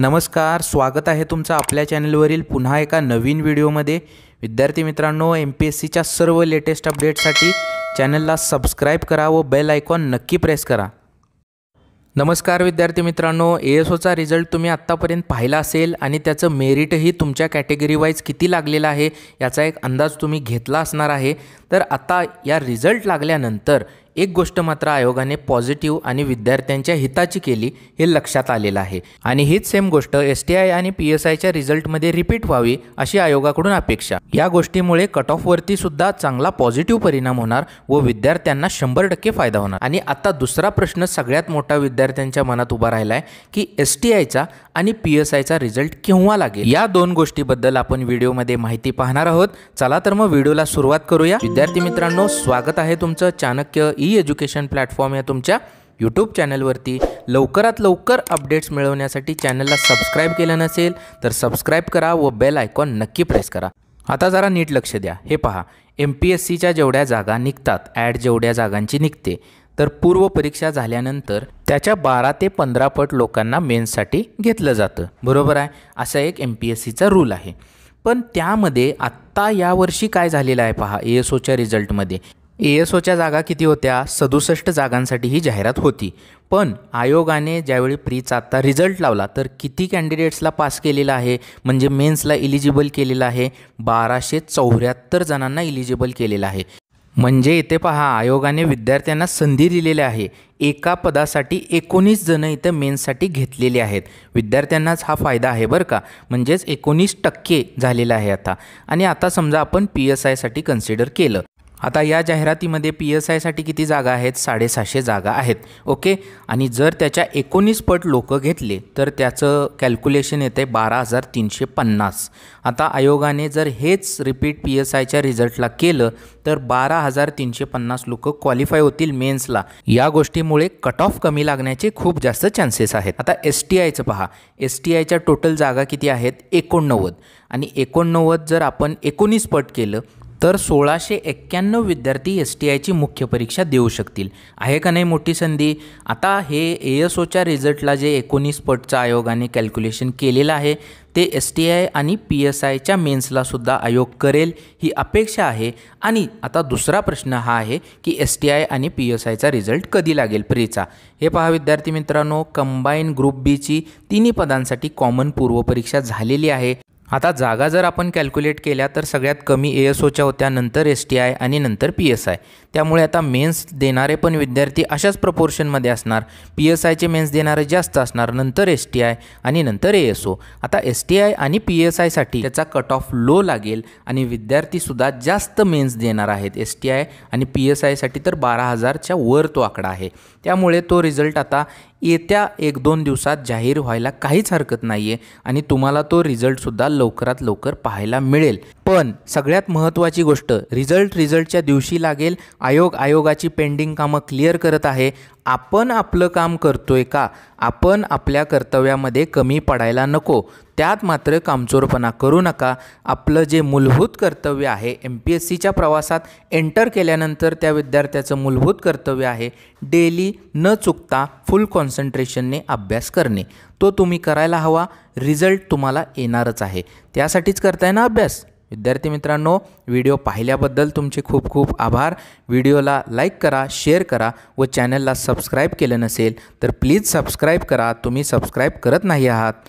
नमस्कार स्वागत आहे तुमचं आपल्या चॅनलवरील पुन्हा एका नवीन व्हिडिओमध्ये विद्यार्थी मित्रांनो एम पी एस सीच्या सर्व लेटेस्ट अपडेटसाठी चॅनलला सबस्क्राईब करा व बेल आयकॉन नक्की प्रेस करा नमस्कार विद्यार्थी मित्रांनो ए एस ओचा रिझल्ट तुम्ही आत्तापर्यंत पाहिला असेल आणि त्याचं मेरिटही तुमच्या कॅटेगरी वाईज किती लागलेलं आहे याचा एक अंदाज तुम्ही घेतला असणार आहे तर आता या रिझल्ट लागल्यानंतर एक गोष्ट मात्र आयोगाने पॉझिटिव्ह आणि विद्यार्थ्यांच्या हिताची केली हे लक्षात आलेलं आहे आणि हीच सेम गोष्ट एस टी आय आणि पी एस आयच्या रिझल्टमध्ये रिपीट व्हावी अशी आयोगाकडून अपेक्षा या गोष्टीमुळे कट ऑफवरती सुद्धा चांगला पॉझिटिव्ह परिणाम होणार व विद्यार्थ्यांना शंभर टक्के फायदा होणार आणि आता दुसरा प्रश्न सगळ्यात मोठा विद्यार्थ्यांच्या मनात उभा राहिला आहे की एस टी आयचा आणि पी एस रिझल्ट केव्हा लागेल या दोन गोष्टीबद्दल आपण व्हिडिओमध्ये माहिती पाहणार आहोत चला तर मग व्हिडिओला सुरुवात करूया विद्यार्थी मित्रांनो स्वागत आहे तुमचं चाणक्य ई एज्युकेशन प्लॅटफॉर्म या तुमच्या यूट्यूब चॅनलवरती लवकरात लवकर अपडेट्स मिळवण्यासाठी चॅनलला सबस्क्राईब केलं नसेल तर सबस्क्राईब करा व बेल आयकॉन नक्की प्रेस करा आता जरा नीट लक्ष द्या हे पहा एम पी एस सीच्या जेवढ्या जागा निघतात ऍड जेवढ्या जागांची निघते तर पूर्व परीक्षा झाल्यानंतर त्याच्या बारा ते पंधरा पट लोकांना मेन्ससाठी घेतलं जातं बरोबर आहे असा एक एम पी एस सीचा रूल आहे पण त्यामध्ये आत्ता यावर्षी काय झालेलं आहे पहा ए एस ओच्या रिझल्टमध्ये ए एस ओच्या जागा किती होत्या सदुसष्ट जागांसाठी ही जाहिरात होती पण आयोगाने ज्यावेळी प्रीचा आत्ता रिझल्ट लावला तर किती कॅन्डिडेट्सला पास केलेला आहे म्हणजे मेन्सला इलिजिबल केलेलं आहे बाराशे चौऱ्याहत्तर जणांना इलिजिबल केलेलं आहे म्हणजे इथे पहा आयोगाने विद्यार्थ्यांना संधी दिलेल्या आहे एका पदासाठी एकोणीस जणं इथं मेन्ससाठी घेतलेले आहेत विद्यार्थ्यांनाच हा फायदा आहे बरं का म्हणजेच एकोणीस टक्के झालेला आहे आता आणि आता समजा आपण पी एस आयसाठी कन्सिडर केलं आता या जाहिरातीमध्ये पी एस आयसाठी किती जागा आहेत साडेसहाशे जागा आहेत ओके आणि जर त्याच्या एकोणीस पट लोक घेतले तर त्याचं कॅल्क्युलेशन येते बारा हजार तीनशे पन्नास आता आयोगाने जर हेच रिपीट पी एस आयच्या रिझल्टला केलं तर बारा हजार तीनशे पन्नास लोक क्वालिफाय होतील मेन्सला या गोष्टीमुळे कट ऑफ कमी लागण्याचे खूप जास्त चान्सेस आहेत आता एस टी आयचं पहा एस टी आयच्या टोटल जागा किती आहेत एकोणनव्वद आणि एकोणनव्वद जर आपण एकोणीस पट केलं तर सोळाशे एक्क्याण्णव विद्यार्थी एस टी आयची मुख्य परीक्षा देऊ शकतील आहे का नाही मोठी संधी आता हे ए एस ओच्या रिझल्टला जे एकोणीस पटचा आयोगाने कॅल्क्युलेशन केलेलं आहे ते एस टी आय आणि पी एस आयच्या मेन्सलासुद्धा आयोग करेल ही अपेक्षा आहे आणि आता दुसरा प्रश्न हा आहे की एस टी आय आणि पी एस आयचा रिझल्ट कधी लागेल प्रीचा हे पहा विद्यार्थी मित्रांनो कंबाईन ग्रुप बीची तिन्ही पदांसाठी कॉमन पूर्वपरीक्षा झालेली आहे आता जागा जर आपण कॅल्क्युलेट केल्या तर सगळ्यात कमी ए एस ओच्या होत्या नंतर एस टी आय आणि नंतर पी एस आय त्यामुळे आता मेन्स देणारे पण विद्यार्थी अशाच प्रपोर्शनमध्ये असणार पी एस आयचे मेन्स देणारे जास्त असणार नंतर एस टी आय आणि नंतर ए एस ओ आता एस टी आय आणि पी एस आयसाठी त्याचा कट ऑफ लो लागेल आणि विद्यार्थीसुद्धा जास्त मेन्स देणार आहेत एस टी आय आणि पी एस आयसाठी तर बारा हजारच्या वर तो आकडा आहे त्यामुळे तो रिझल्ट आता येत्या एक दोन दिवसात जाहीर व्हायला काहीच हरकत नाही आहे आणि तुम्हाला तो रिझल्टसुद्धा लवकरात लवकर पाहायला मिळेल पण सगळ्यात महत्त्वाची गोष्ट रिझल्ट रिझल्टच्या दिवशी लागेल आयोग आयोगाची पेंडिंग कामं क्लिअर करत आहे आपण आपलं काम करतोय का आपण आपल्या कर्तव्यामध्ये कमी पडायला नको त्यात मात्र कामचोरपणा करू नका आपलं जे मूलभूत कर्तव्य आहे एम पी एस सीच्या प्रवासात एंटर केल्यानंतर त्या विद्यार्थ्याचं मूलभूत कर्तव्य आहे डेली न चुकता फुल कॉन्सन्ट्रेशनने अभ्यास करणे तो तुम्ही करायला हवा रिझल्ट तुम्हाला येणारच आहे त्यासाठीच करताय ना अभ्यास विद्यार्थी मित्रांनो व्हिडिओ पाहिल्याबद्दल तुमचे खूप खूप आभार व्हिडिओला लाईक करा शेअर करा व चॅनलला सबस्क्राईब केलं नसेल तर प्लीज सबस्क्राईब करा तुम्ही सबस्क्राईब करत नाही आहात